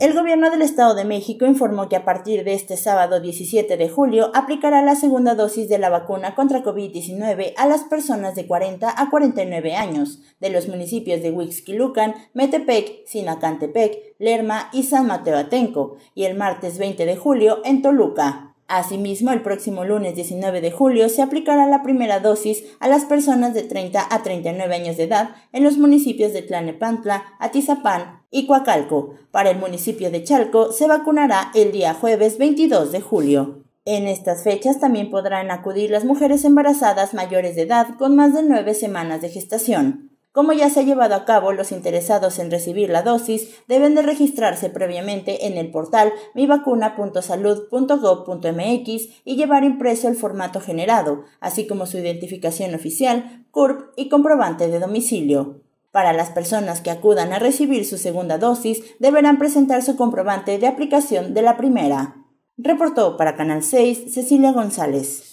El gobierno del Estado de México informó que a partir de este sábado 17 de julio aplicará la segunda dosis de la vacuna contra COVID-19 a las personas de 40 a 49 años de los municipios de Huixquilucan, Metepec, Sinacantepec, Lerma y San Mateo Atenco, y el martes 20 de julio en Toluca. Asimismo, el próximo lunes 19 de julio se aplicará la primera dosis a las personas de 30 a 39 años de edad en los municipios de Tlanepantla, Atizapán y Coacalco. Para el municipio de Chalco se vacunará el día jueves 22 de julio. En estas fechas también podrán acudir las mujeres embarazadas mayores de edad con más de nueve semanas de gestación. Como ya se ha llevado a cabo, los interesados en recibir la dosis deben de registrarse previamente en el portal mivacuna.salud.gov.mx y llevar impreso el formato generado, así como su identificación oficial, CURP y comprobante de domicilio. Para las personas que acudan a recibir su segunda dosis, deberán presentar su comprobante de aplicación de la primera. Reportó para Canal 6 Cecilia González.